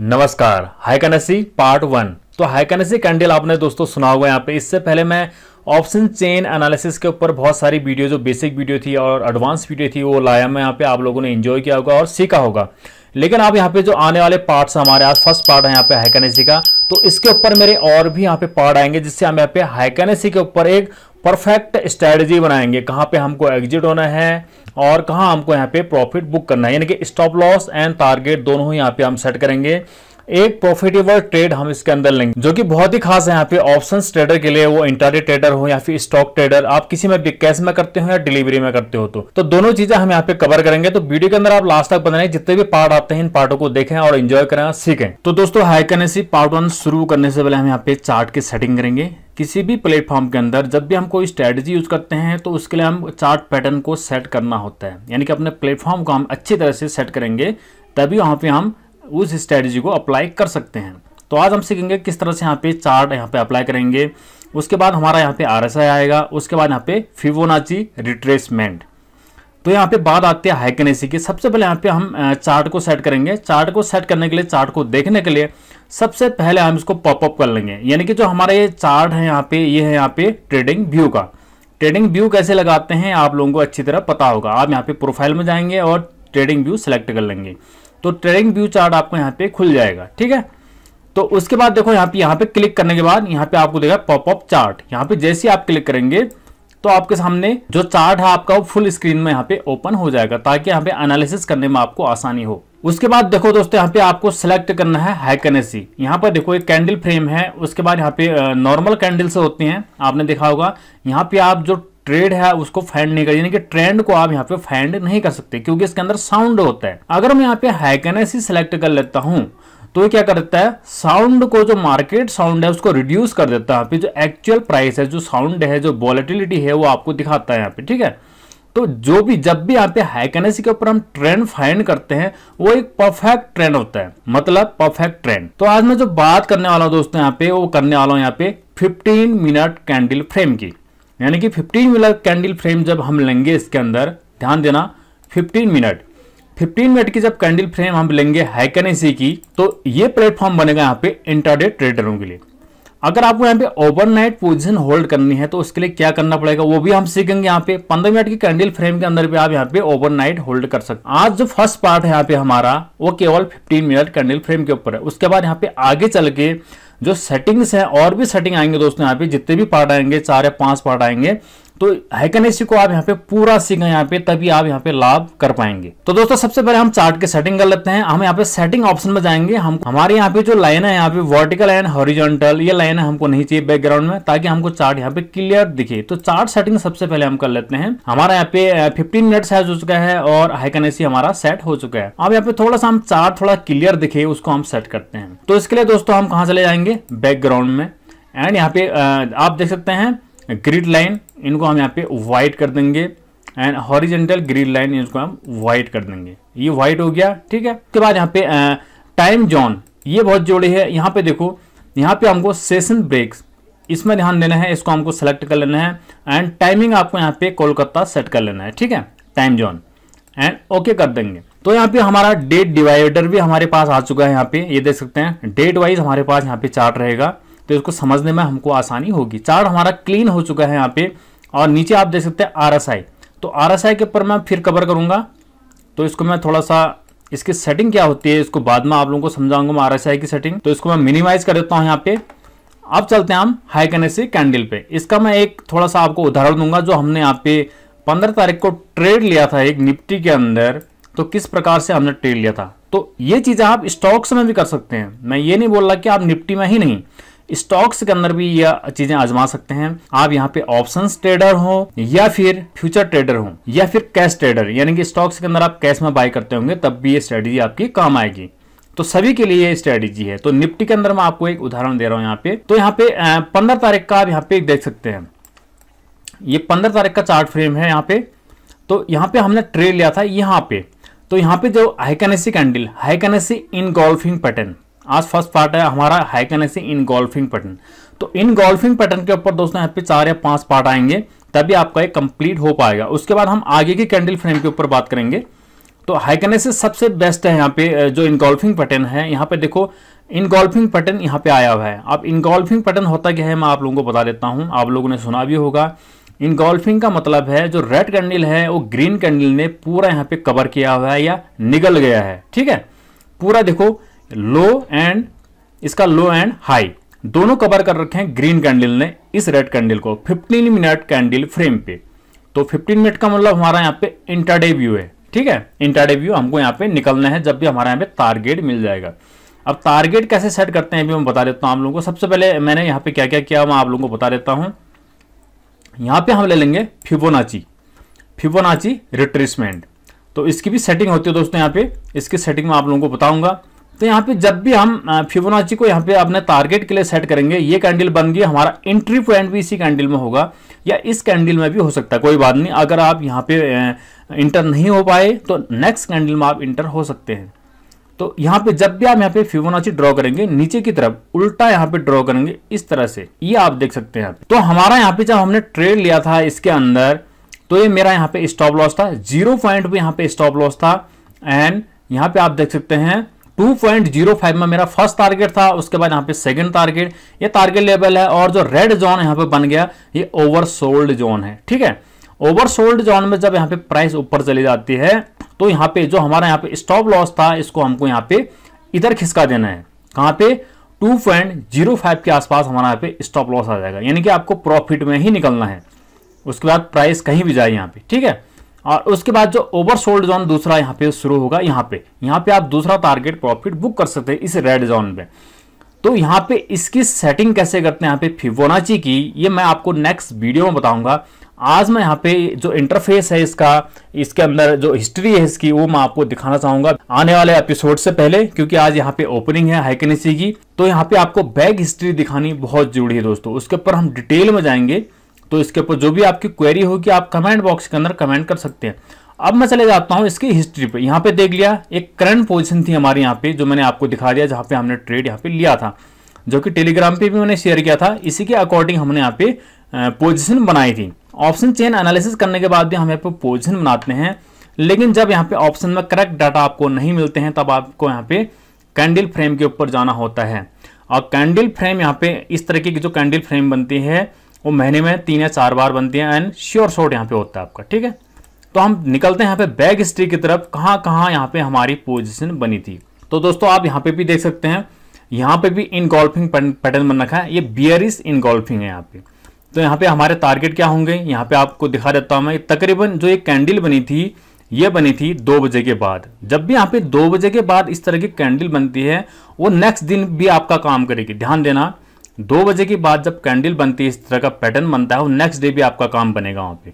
नमस्कार हाइकनसी part one तो हाइकनसी candle आपने दोस्तों सुना हुआ यहाँ पे इससे पहले मैं ऑप्शन चेन एनालिसिस के ऊपर बहुत सारी वीडियो जो बेसिक वीडियो थी और एडवांस वीडियो थी वो लाया मैं यहाँ पे आप लोगों ने एंजॉय किया होगा और सीखा होगा लेकिन आप यहाँ पे जो आने वाले पार्ट्स हमारे आज फर्स्ट पार्ट है यहाँ पे हाइकनेसी का तो इसके ऊपर मेरे और भी यहाँ पे पार्ट आएंगे जिससे हम यहाँ पे हाइकनेसी के ऊपर एक परफेक्ट स्ट्रैटेजी बनाएंगे कहाँ पे हमको एग्जिट होना है और कहाँ हमको यहाँ पे प्रॉफिट बुक करना है यानी कि स्टॉप लॉस एंड टारगेट दोनों ही यहाँ पे हम सेट करेंगे एक प्रॉफिटेबल ट्रेड हम इसके अंदर लेंगे जो कि बहुत ही खास है यहाँ पे ऑप्शन ट्रेडर के लिए वो इंटरडे ट्रेडर हो या फिर स्टॉक ट्रेडर आप किसी में भी कैश में करते हो या डिलीवरी में करते हो तो, तो दोनों चीजें हम यहाँ पे कवर करेंगे तो वीडियो के अंदर आप लास्ट तक बनाए जितने भी पार्ट आते हैं इन पार्टों को देखें और इन्जॉय करें और सीखें तो दोस्तों हाई से पार्ट वन शुरू करने से पहले हम यहाँ पे चार्ट की सेटिंग करेंगे किसी भी प्लेटफॉर्म के अंदर जब भी हम कोई स्ट्रेटजी यूज़ करते हैं तो उसके लिए हम चार्ट पैटर्न को सेट करना होता है यानी कि अपने प्लेटफॉर्म को हम अच्छी तरह से सेट करेंगे तभी वहाँ पे हम उस स्ट्रैटेजी को अप्लाई कर सकते हैं तो आज हम सीखेंगे किस तरह से यहाँ पे चार्ट यहाँ पे अप्लाई करेंगे उसके बाद हमारा यहाँ पे आर आएगा उसके बाद यहाँ पे फिवोनाची रिट्रेसमेंट तो यहाँ पे बात आती है हाइकनेसी की सबसे पहले यहाँ पे हम चार्ट को सेट करेंगे चार्ट को सेट करने के लिए चार्ट को देखने के लिए सबसे पहले हम इसको पॉपअप कर लेंगे यानी कि जो हमारा ये चार्ट है यहाँ पे ये यह है यहाँ पे ट्रेडिंग व्यू का ट्रेडिंग व्यू कैसे लगाते हैं आप लोगों को अच्छी तरह पता होगा आप यहाँ पे प्रोफाइल में जाएंगे और ट्रेडिंग व्यू सेलेक्ट कर लेंगे तो ट्रेडिंग व्यू चार्ट आपको यहाँ पे खुल जाएगा ठीक है तो उसके बाद देखो यहाँ पे यहाँ पे क्लिक करने के बाद यहाँ पे आपको देगा पॉपअप चार्ट यहाँ पे जैसे आप क्लिक करेंगे तो आपके सामने जो चार्ट है आपका वो फुल स्क्रीन में यहाँ पे ओपन हो जाएगा ताकि यहाँ पे एनालिसिस करने में आपको आसानी हो उसके बाद देखो दोस्तों यहाँ पे आपको सेलेक्ट करना है हैकनेसी यहाँ पर देखो एक कैंडल फ्रेम है उसके बाद यहाँ पे नॉर्मल कैंडल्स होती हैं आपने देखा होगा यहाँ पे आप जो ट्रेड है उसको फाइंड नहीं कर यानी कि ट्रेंड को आप यहाँ पे फाइंड नहीं कर सकते क्योंकि इसके अंदर साउंड होता है अगर मैं यहाँ पे हाइकेनेसी सिलेक्ट कर लेता हूँ तो क्या करता है साउंड को जो मार्केट साउंड है उसको रिड्यूस कर देता है जो एक्चुअल प्राइस है जो साउंड है जो वॉलिटिलिटी है वो आपको दिखाता है यहाँ पे ठीक है तो जो भी जब भी यहाँ पे हाइकेनेसी के ऊपर हम ट्रेंड फाइंड करते हैं वो एक परफेक्ट ट्रेंड होता है मतलब परफेक्ट ट्रेंड तो आज मैं जो बात करने वाला हूँ दोस्तों यहाँ पे वो करने वाला हूँ यहाँ पे 15 मिनट कैंडल फ्रेम की यानी कि 15 मिनट कैंडल फ्रेम जब हम लेंगे इसके अंदर ध्यान देना 15 मिनट 15 मिनट की जब कैंडल फ्रेम हम लेंगे हैकनेसी की तो ये प्लेटफॉर्म बनेगा यहाँ पे इंटरडे ट्रेडरों के लिए अगर आपको यहाँ पे ओवरनाइट पोजीशन होल्ड करनी है तो उसके लिए क्या करना पड़ेगा वो भी हम सीखेंगे यहाँ पे 15 मिनट की कैंडल फ्रेम के अंदर भी आप यहाँ पे ओवरनाइट होल्ड कर सकते आज जो फर्स्ट पार्ट है यहाँ पे हमारा वो केवल 15 मिनट कैंडल फ्रेम के ऊपर है उसके बाद यहाँ पे आगे चल के जो सेटिंग्स हैं और भी सेटिंग आएंगे दोस्तों यहाँ पे जितने भी पार्ट आएंगे चार या पांच पार्ट आएंगे तो हैकनेसी को आप यहाँ पे पूरा सीखें यहाँ पे तभी आप यहाँ पे लाभ कर पाएंगे तो दोस्तों सबसे पहले हम चार्ट के सेटिंग कर लेते हैं हम यहाँ पे सेटिंग ऑप्शन में जाएंगे हम हमारे यहाँ पे जो लाइन है यहाँ पे वर्टिकल एंड हॉरिजॉन्टल ये लाइन हमको नहीं चाहिए बैकग्राउंड में ताकि हमको चार्ट यहाँ पे क्लियर दिखे तो चार्ट सेटिंग सबसे पहले हम कर लेते हैं हमारा यहाँ पे फिफ्टीन मिनट हो चुका है और हाइकनेसी हमारा सेट हो चुका है अब यहाँ पे थोड़ा सा हम चार्ट थोड़ा क्लियर दिखे उसको हम सेट करते हैं तो इसके लिए दोस्तों हम कहा चले जाएंगे बैकग्राउंड में एंड यहाँ पे आप देख सकते हैं ग्रिड लाइन इनको हम यहाँ पे वाइट कर देंगे एंड हॉरिजेंटल ग्रिड लाइन इसको हम वाइट कर देंगे ये वाइट हो गया ठीक है उसके बाद यहाँ पे टाइम जोन ये बहुत जोड़ी है यहाँ पे देखो यहाँ पे हमको सेशन ब्रेक्स इसमें ध्यान देना है इसको हमको सेलेक्ट कर लेना है एंड टाइमिंग आपको यहाँ पे कोलकाता सेट कर लेना है ठीक है टाइम जोन एंड ओके कर देंगे तो यहाँ पे हमारा डेट डिवाइडर भी हमारे पास आ चुका है यहाँ पे ये देख सकते हैं डेट वाइज हमारे पास यहाँ पे चार्ट रहेगा तो इसको समझने में हमको आसानी होगी चार्ट हमारा क्लीन हो चुका है यहाँ पे और नीचे आप देख सकते हैं आर तो आर के ऊपर मैं फिर कवर करूंगा तो इसको मैं थोड़ा सा इसकी सेटिंग क्या होती है इसको बाद में आप लोगों को समझाऊंगा मैं आर की सेटिंग तो इसको मैं मिनिमाइज कर देता हूँ यहाँ पे अब चलते हैं हम हाई कनेसी कैंडल पे इसका मैं एक थोड़ा सा आपको उदाहरण दूंगा जो हमने यहाँ पे पंद्रह तारीख को ट्रेड लिया था एक निफ्टी के अंदर तो किस प्रकार से हमने ट्रेड लिया था तो ये चीज़ें आप स्टॉक्स में भी कर सकते हैं मैं ये नहीं बोल रहा कि आप निफ्टी में ही नहीं स्टॉक्स के अंदर भी यह चीजें आजमा सकते हैं आप यहाँ पे ऑप्शन ट्रेडर हो या फिर फ्यूचर ट्रेडर हो या फिर कैश ट्रेडर यानी कि स्टॉक्स के अंदर आप कैश में बाय करते होंगे तब भी ये स्ट्रेटेजी आपकी काम आएगी तो सभी के लिए ये स्ट्रेटेजी है तो निफ्टी के अंदर मैं आपको एक उदाहरण दे रहा हूं यहाँ पे तो यहाँ पे पंद्रह तारीख का आप यहाँ पे देख सकते हैं ये पंद्रह तारीख का चार्ट फ्रेम है यहाँ पे तो यहाँ पे हमने ट्रेड लिया था यहाँ पे तो यहाँ पे जो heikin ashi candle heikin ashi engulfing pattern आज फर्स्ट पार्ट है हमारा हाइकन से इन गोल्फिंग पैटर्न तो इन गोल्फिंग पैटर्न के ऊपर दोस्तों यहाँ पे चार या पांच पार्ट आएंगे तभी आपका ये कंप्लीट हो पाएगा उसके बाद हम आगे के कैंडल फ्रेम के ऊपर बात करेंगे तो हाइकने से सबसे बेस्ट है यहाँ पे जो इनगोल्फिंग पैटर्न है यहाँ पे देखो इनगोल्फिंग पैटर्न यहाँ पे आया हुआ है अब इनगोल्फिंग पैटर्न होता क्या है मैं आप लोगों को बता देता हूँ आप लोगों ने सुना भी होगा इनगोल्फिंग का मतलब है जो रेड कैंडल है वो ग्रीन कैंडल ने पूरा यहाँ पे कवर किया हुआ है या निगल गया है ठीक है पूरा देखो लो एंड इसका लो एंड हाई दोनों कवर कर रखे हैं ग्रीन कैंडल ने इस रेड कैंडल को 15 मिनट कैंडल फ्रेम पे तो 15 मिनट का मतलब हमारा यहाँ पे इंटरडे व्यू है ठीक है इंटरडे व्यू हमको यहाँ पे निकलना है जब भी हमारे यहाँ पे टारगेट मिल जाएगा अब टारगेट कैसे सेट करते हैं अभी मैं बता देता हूँ आप लोगों को सबसे पहले मैंने यहाँ पे क्या क्या किया मैं आप लोगों को बता देता हूँ यहाँ पे हम ले लेंगे फिबोनाची फिबोनाची रिट्रेसमेंट तो इसकी भी सेटिंग होती है दोस्तों यहाँ पे इसकी सेटिंग में आप लोगों को बताऊंगा तो यहाँ पे जब भी हम फिबोनाची को यहाँ पे अपने टारगेट के लिए सेट करेंगे ये कैंडल बन गई हमारा एंट्री पॉइंट भी इसी कैंडल में होगा या इस कैंडल में भी हो सकता है कोई बात नहीं अगर आप यहाँ पे इंटर नहीं हो पाए तो नेक्स्ट कैंडल में आप इंटर हो सकते हैं तो यहाँ पे जब भी आप यहाँ पे फिबोनाची ड्रॉ करेंगे नीचे की तरफ उल्टा यहाँ पे ड्रॉ करेंगे इस तरह से ये आप देख सकते हैं तो हमारा यहाँ पे जब हमने ट्रेड लिया था इसके अंदर तो ये मेरा यहाँ पे स्टॉप लॉस था जीरो पॉइंट पे यहाँ पे स्टॉप लॉस था एंड यहाँ पे आप देख सकते हैं 2.05 में मेरा फर्स्ट टारगेट था उसके बाद यहाँ पे सेकंड टारगेट ये टारगेट लेवल है और जो रेड जोन यहाँ पे बन गया ये ओवरसोल्ड जोन है ठीक है ओवरसोल्ड जोन में जब यहाँ पे प्राइस ऊपर चली जाती है तो यहाँ पे जो हमारा यहाँ पे स्टॉप लॉस था इसको हमको यहाँ पे इधर खिसका देना है कहाँ पे 2.05 के आसपास हमारा यहाँ पे स्टॉप लॉस आ जाएगा यानी कि आपको प्रॉफिट में ही निकलना है उसके बाद प्राइस कहीं भी जाए यहाँ पे ठीक है और उसके बाद जो ओवरसोल्ड जोन दूसरा यहाँ पे शुरू होगा यहाँ पे यहाँ पे आप दूसरा टारगेट प्रॉफिट बुक कर सकते हैं इस रेड जोन पे तो यहाँ पे इसकी सेटिंग कैसे करते हैं यहाँ पे फिवोनाची की ये मैं आपको नेक्स्ट वीडियो में बताऊंगा आज मैं यहाँ पे जो इंटरफेस है इसका इसके अंदर जो हिस्ट्री है इसकी वो मैं आपको दिखाना चाहूंगा आने वाले एपिसोड से पहले क्योंकि आज यहाँ पे ओपनिंग है हाइकनेसी की तो यहाँ पे आपको बैग हिस्ट्री दिखानी बहुत जरूरी है दोस्तों उसके ऊपर हम डिटेल में जाएंगे तो इसके ऊपर जो भी आपकी क्वेरी होगी आप कमेंट बॉक्स के अंदर कमेंट कर सकते हैं अब मैं चले जाता हूँ इसकी हिस्ट्री पे यहाँ पे देख लिया एक करंट पोजीशन थी हमारे यहाँ पे जो मैंने आपको दिखा दिया जहाँ पे हमने ट्रेड यहाँ पे लिया था जो कि टेलीग्राम पे भी मैंने शेयर किया था इसी के अकॉर्डिंग हमने यहाँ पे पोजिशन बनाई थी ऑप्शन चेन एनालिसिस करने के बाद भी हम यहाँ पे पोजिशन बनाते हैं लेकिन जब यहाँ पे ऑप्शन में करेक्ट डाटा आपको नहीं मिलते हैं तब आपको यहाँ पे कैंडल फ्रेम के ऊपर जाना होता है और कैंडल फ्रेम यहाँ पे इस तरीके की जो कैंडल फ्रेम बनती है वो महीने में तीन या चार बार बनती है एंड श्योर शॉट यहाँ पे होता है आपका ठीक है तो हम निकलते हैं यहाँ पे बैक हिस्ट्री की तरफ कहाँ कहाँ यहाँ पे हमारी पोजिशन बनी थी तो दोस्तों आप यहाँ पे भी देख सकते हैं यहाँ पे भी इन गोल्फिंग पैटर्न बन रखा है ये बियरिस इन गोल्फिंग है यहाँ पे तो यहाँ पे हमारे टारगेट क्या होंगे यहाँ पे आपको दिखा देता हूँ मैं तकरीबन जो ये कैंडल बनी थी ये बनी थी दो बजे के बाद जब भी यहाँ पे दो बजे के बाद इस तरह की कैंडल बनती है वो नेक्स्ट दिन भी आपका काम करेगी ध्यान देना दो बजे के बाद जब कैंडल बनती है इस तरह का पैटर्न बनता है वो नेक्स्ट डे भी आपका काम बनेगा वहाँ पे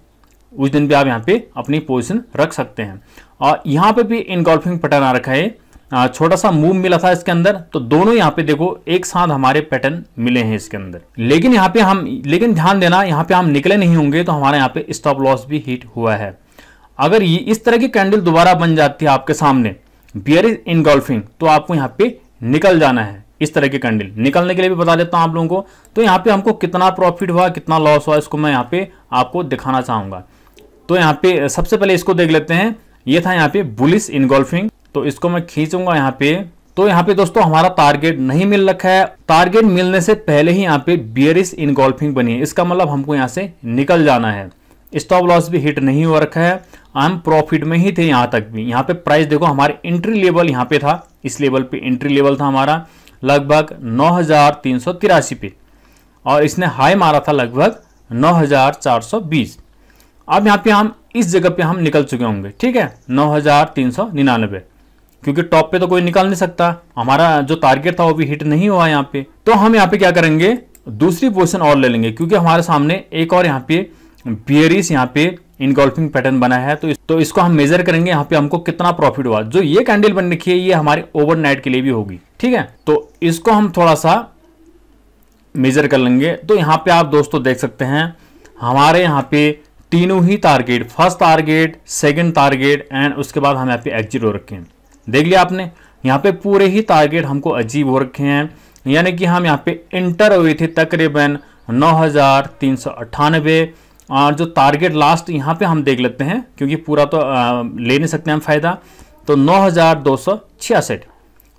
उस दिन भी आप यहाँ पे अपनी पोजीशन रख सकते हैं और यहाँ पे भी इनगोल्फिंग पैटर्न आ रखा है छोटा सा मूव मिला था इसके अंदर तो दोनों यहाँ पे देखो एक साथ हमारे पैटर्न मिले हैं इसके अंदर लेकिन यहाँ पे हम लेकिन ध्यान देना यहाँ पे हम निकले नहीं होंगे तो हमारे यहाँ पे स्टॉप लॉस भी हिट हुआ है अगर ये इस तरह की कैंडल दोबारा बन जाती है आपके सामने बियर इज इनगोल्फिंग तो आपको यहाँ पे निकल जाना है इस तरह के कैंडल निकलने के लिए भी बता देता हूं आप लोगों को तो यहाँ पे हमको कितना प्रॉफिट हुआ कितना लॉस हुआ इसको मैं यहाँ पे आपको दिखाना चाहूंगा तो यहाँ पे सबसे पहले इसको देख लेते हैं ये था यहाँ पे बुलिस इनगोल्फिंग तो इसको मैं खींचूंगा यहाँ पे तो यहाँ पे दोस्तों हमारा टारगेट नहीं मिल रखा है टारगेट मिलने से पहले ही यहाँ पे बियरिस इनगोल्फिंग बनी है इसका मतलब हमको यहाँ से निकल जाना है स्टॉप लॉस भी हिट नहीं हो रखा है हम प्रॉफिट में ही थे यहाँ तक भी यहाँ पे प्राइस देखो हमारे एंट्री लेवल यहाँ पे था इस लेवल पे एंट्री लेवल था हमारा लगभग नौ हज़ार तीन सौ तिरासी पे और इसने हाई मारा था लगभग नौ हज़ार चार सौ बीस अब यहाँ पे हम इस जगह पे हम निकल चुके होंगे ठीक है नौ हज़ार तीन सौ क्योंकि टॉप पे तो कोई निकल नहीं सकता हमारा जो टारगेट था वो भी हिट नहीं हुआ यहाँ पे तो हम यहाँ पे क्या करेंगे दूसरी पोजिशन और ले लेंगे क्योंकि हमारे सामने एक और यहाँ पे बियरिस यहाँ पे इनगोल्फिंग पैटर्न बना है तो इस, तो इसको हम मेजर करेंगे यहाँ पे हमको कितना प्रॉफिट हुआ जो ये कैंडल बन रखी है ये हमारे ओवरनाइट के लिए भी होगी ठीक है तो इसको हम थोड़ा सा मेजर कर लेंगे तो यहाँ पे आप दोस्तों देख सकते हैं हमारे यहाँ पे तीनों ही target first target second target and उसके बाद हम यहाँ पे एग्जिट हो रखे हैं देख लिया आपने यहाँ पे पूरे ही टारगेट हमको अजीब हो रखे हैं यानी कि हम यहाँ पे इंटर हुए थे तकरीबन नौ हज़ार और जो टारगेट लास्ट यहाँ पे हम देख लेते हैं क्योंकि पूरा तो आ, ले नहीं सकते हम फ़ायदा तो नौ हज़ार दो सौ छियासठ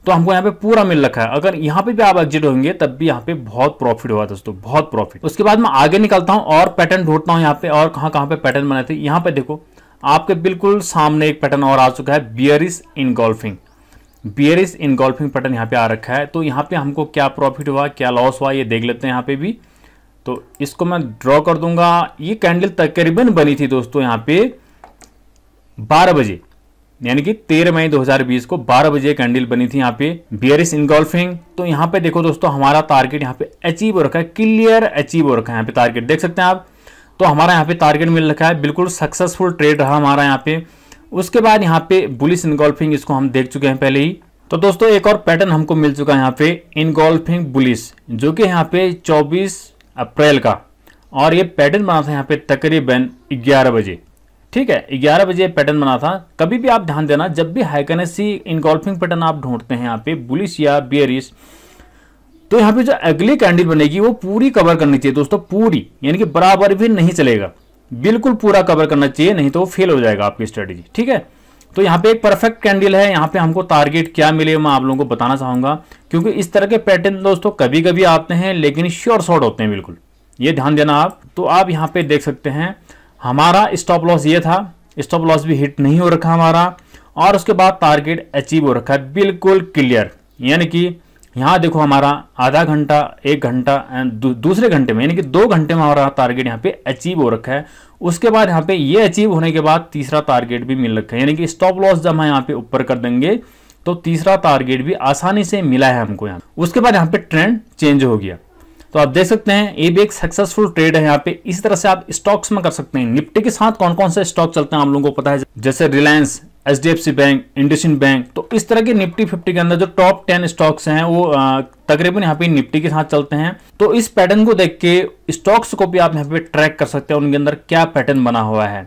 तो हमको यहाँ पे पूरा मिल रखा है अगर यहाँ पे भी आप एग्जिट होंगे तब भी यहाँ पे बहुत प्रॉफिट हुआ दोस्तों बहुत प्रॉफिट उसके बाद मैं आगे निकलता हूँ और पैटर्न ढूंढता हूँ यहाँ पे और कहाँ कहाँ पे पैटर्न बनाए थे यहाँ पे देखो आपके बिल्कुल सामने एक पैटर्न और आ चुका है bearish engulfing bearish engulfing pattern यहाँ पे आ रखा है तो यहाँ पे हमको क्या प्रॉफिट हुआ क्या लॉस हुआ ये देख लेते हैं यहाँ पे भी तो इसको मैं ड्रॉ कर दूंगा ये कैंडल तकरीबन बनी थी दोस्तों यहाँ पे 12 बजे यानी कि 13 मई 2020 को 12 बजे कैंडल बनी थी यहाँ पे बियरिस इनगोल्फिंग तो यहाँ पे देखो दोस्तों हमारा टारगेट यहाँ पे अचीव हो रखा है क्लियर अचीव हो रखा है यहाँ पे टारगेट देख सकते हैं आप तो हमारा यहाँ पे टारगेट मिल रखा है बिल्कुल सक्सेसफुल ट्रेड रहा हमारा यहाँ पे उसके बाद यहाँ पे बुलिस इनगोल्फिंग इसको हम देख चुके हैं पहले ही तो दोस्तों एक और पैटर्न हमको मिल चुका है यहाँ पे इनगोल्फिंग बुलिस जो कि यहाँ पे चौबीस अप्रैल का और ये पैटर्न बना था यहाँ पे तकरीबन 11 बजे ठीक है 11 बजे पैटर्न बना था कभी भी आप ध्यान देना जब भी हाइकनेसी इनगोल्फिंग पैटर्न आप ढूंढते हैं यहाँ पे बुलिस या बियरिस तो यहाँ पे जो अगली कैंडल बनेगी वो पूरी कवर करनी चाहिए दोस्तों पूरी यानी कि बराबर भी नहीं चलेगा बिल्कुल पूरा कवर करना चाहिए नहीं तो फेल हो जाएगा आपकी स्ट्रेटेजी ठीक है तो यहाँ पे एक परफेक्ट कैंडल है यहाँ पे हमको टारगेट क्या मिले मैं आप लोगों को बताना चाहूंगा क्योंकि इस तरह के पैटर्न दोस्तों कभी कभी आते हैं लेकिन श्योर शॉर्ट होते हैं बिल्कुल ये ध्यान देना आप तो आप यहाँ पे देख सकते हैं हमारा स्टॉप लॉस ये था स्टॉप लॉस भी हिट नहीं हो रखा हमारा और उसके बाद टारगेट अचीव हो रखा है बिल्कुल क्लियर यानी कि यहाँ देखो हमारा आधा घंटा एक घंटा दू, दूसरे घंटे में यानी कि दो घंटे में हमारा टारगेट यहाँ पे अचीव हो रखा है उसके बाद यहाँ पे ये अचीव होने के बाद तीसरा टारगेट भी मिल रखा है यानी कि स्टॉप लॉस जब हम यहाँ पे ऊपर कर देंगे तो तीसरा टारगेट भी आसानी से मिला है हमको यहाँ उसके बाद यहाँ पे ट्रेंड चेंज हो गया तो आप देख सकते हैं ये भी एक सक्सेसफुल ट्रेड है यहाँ पे इस तरह से आप स्टॉक्स में कर सकते हैं निफ्टी के साथ कौन कौन से स्टॉक चलते हैं आप लोगों को पता है जैसे Reliance H D F C bank IndusInd bank तो इस तरह के निफ्टी फिफ्टी के अंदर जो टॉप टेन स्टॉक्स हैं वो तकरीबन यहाँ पे निफ्टी के साथ चलते हैं तो इस पैटर्न को देख के स्टॉक्स को भी आप यहाँ पे ट्रैक कर सकते हैं उनके अंदर क्या पैटर्न बना हुआ है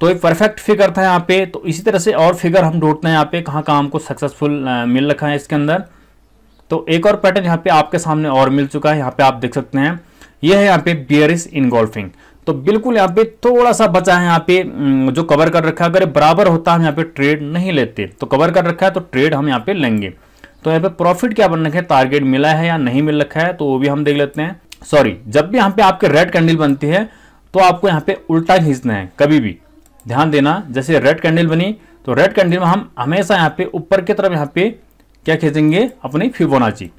तो एक परफेक्ट फिगर था यहाँ पे तो इसी तरह से और फिगर हम ढूंढते हैं यहाँ पे कहाँ कहाँ हमको सक्सेसफुल मिल रखा है इसके अंदर तो एक और पैटर्न यहाँ पे आपके सामने और मिल चुका है यहाँ पे आप देख सकते हैं ये है यहाँ पे बियरिस इनगोल्फिंग तो बिल्कुल यहाँ पे थोड़ा सा बचा है यहाँ पे जो कवर कर रखा है अगर बराबर होता हम यहाँ पे ट्रेड नहीं लेते तो कवर कर रखा है तो ट्रेड हम यहाँ पे लेंगे तो यहाँ पे प्रॉफिट क्या बन रखा है टारगेट मिला है या नहीं मिल रखा है तो वो भी हम देख लेते हैं सॉरी जब भी यहाँ पे आपके रेड कैंडल बनती है तो आपको यहाँ पे उल्टा खींचना है कभी भी ध्यान देना जैसे रेड कैंडल बनी तो रेड कैंडल में हम हमेशा यहाँ पे ऊपर की तरफ यहाँ पे क्या खींचेंगे अपनी फिबोनाची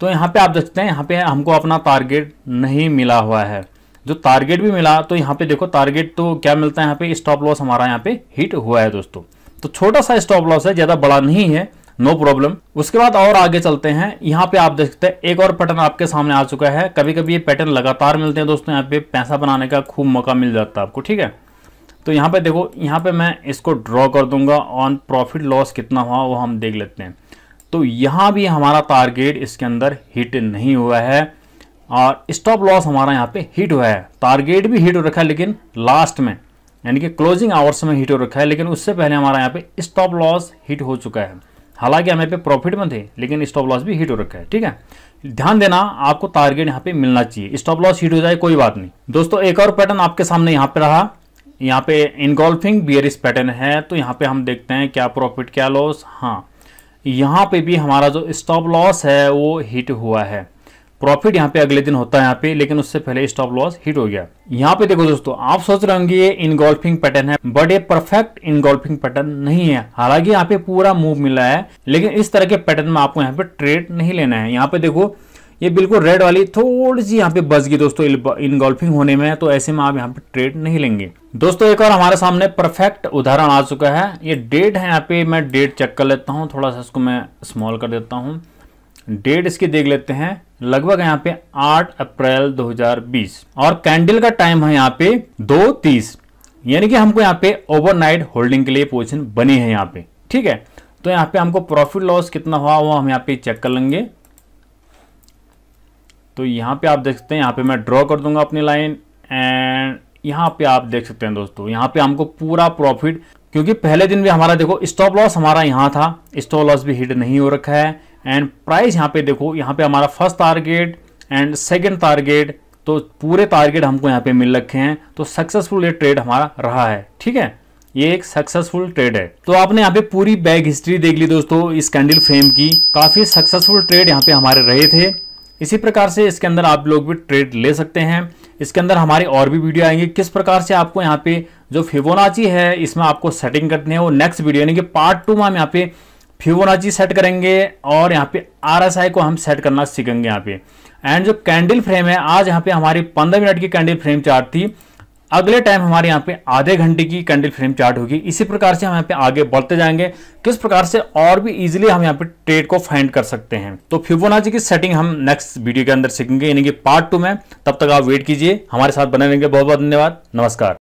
तो यहाँ पे आप देखते हैं यहाँ पे हमको अपना टारगेट नहीं मिला हुआ है जो टारगेट भी मिला तो यहाँ पे देखो टारगेट तो क्या मिलता है यहाँ पे स्टॉप लॉस हमारा यहाँ पे हिट हुआ है दोस्तों तो छोटा सा स्टॉप लॉस है ज्यादा बड़ा नहीं है नो no प्रॉब्लम उसके बाद और आगे चलते हैं यहाँ पे आप देख सकते हैं एक और पैटर्न आपके सामने आ चुका है कभी कभी ये पैटर्न लगातार मिलते हैं दोस्तों यहाँ पे पैसा बनाने का खूब मौका मिल जाता है आपको ठीक है तो यहाँ पे देखो यहाँ पे मैं इसको ड्रॉ कर दूंगा ऑन प्रॉफिट लॉस कितना हुआ वो हम देख लेते हैं तो यहाँ भी हमारा टारगेट इसके अंदर हिट नहीं हुआ है और स्टॉप लॉस हमारा यहाँ पे हिट हुआ है टारगेट भी हिट हो रखा है लेकिन लास्ट में यानी कि क्लोजिंग आवर्स में हिट हो रखा है लेकिन उससे पहले हमारा यहाँ पे स्टॉप लॉस हिट हो चुका है हालांकि हम यहाँ पे प्रॉफिट में थे लेकिन स्टॉप लॉस भी हिट हो रखा है ठीक है ध्यान देना आपको टारगेट यहाँ पे मिलना चाहिए स्टॉप लॉस हिट हो जाए कोई बात नहीं दोस्तों एक और पैटर्न आपके सामने यहाँ पे रहा यहाँ पे इनगोल्फिंग बियरिस पैटर्न है तो यहाँ पे हम देखते हैं क्या प्रॉफिट क्या लॉस हाँ यहाँ पे भी हमारा जो स्टॉप लॉस है वो हिट हुआ है प्रॉफिट यहाँ पे अगले दिन होता है यहाँ पे लेकिन उससे पहले स्टॉप लॉस हिट हो गया यहाँ पे देखो दोस्तों आप सोच रहे होंगे ये इनगोल्फिंग पैटर्न है बट ये परफेक्ट इनगोल्फिंग पैटर्न नहीं है हालांकि यहाँ पे पूरा मूव मिला है लेकिन इस तरह के पैटर्न में आपको यहाँ पे ट्रेड नहीं लेना है यहाँ पे देखो ये बिल्कुल रेड वाली थोड़ी सी यहाँ पे बच गई दोस्तों इनगोल्फिंग होने में तो ऐसे में आप यहाँ पे ट्रेड नहीं लेंगे दोस्तों एक और हमारे सामने परफेक्ट उदाहरण आ चुका है ये डेट है यहाँ पे मैं डेट चेक कर लेता हूँ थोड़ा सा इसको मैं स्मॉल कर देता हूँ डेट इसकी देख लेते हैं लगभग यहाँ पे 8 अप्रैल 2020 और कैंडल का टाइम है यहाँ पे दो तीस यानी कि हमको यहाँ पे ओवरनाइट होल्डिंग के लिए पोजिशन बनी है यहाँ पे ठीक है तो यहाँ पे हमको प्रॉफिट लॉस कितना हुआ वो हम यहाँ पे चेक कर लेंगे तो यहाँ पे आप देख सकते हैं यहाँ पे मैं ड्रॉ कर दूंगा अपनी लाइन एंड यहाँ पे आप देख सकते हैं दोस्तों यहाँ पे हमको पूरा प्रॉफिट क्योंकि पहले दिन भी हमारा देखो स्टॉप लॉस हमारा यहाँ था स्टॉप लॉस भी हिट नहीं हो रखा है एंड प्राइस यहाँ पे देखो यहाँ पे हमारा first target and second target तो पूरे टारगेट हमको यहाँ पे मिल रखे हैं तो सक्सेसफुल ये ट्रेड हमारा रहा है ठीक है ये एक सक्सेसफुल ट्रेड है तो आपने यहाँ पे पूरी बैक हिस्ट्री देख ली दोस्तों इस कैंडल फ्रेम की काफी सक्सेसफुल ट्रेड यहाँ पे हमारे रहे थे इसी प्रकार से इसके अंदर आप लोग भी ट्रेड ले सकते हैं इसके अंदर हमारे और भी वीडियो आएंगे किस प्रकार से आपको यहाँ पे जो फिबोनाची है इसमें आपको सेटिंग करनी है वो नेक्स्ट वीडियो यानी कि पार्ट टू में हम यहाँ पे फ्यूबोनाची सेट करेंगे और यहाँ पे आरएसआई को हम सेट करना सीखेंगे यहाँ पे एंड जो कैंडल फ्रेम है आज यहाँ पे हमारी पंद्रह मिनट की कैंडल फ्रेम चार्ट थी अगले टाइम हमारे यहाँ पे आधे घंटे की कैंडल फ्रेम चार्ट होगी इसी प्रकार से हम यहाँ पे आगे बढ़ते जाएंगे किस प्रकार से और भी इजीली हम यहाँ पे ट्रेड को फाइंड कर सकते हैं तो फिबोनाची की सेटिंग हम नेक्स्ट वीडियो के अंदर सीखेंगे यानी कि पार्ट टू में तब तक आप वेट कीजिए हमारे साथ बने रहेंगे बहुत बहुत धन्यवाद नमस्कार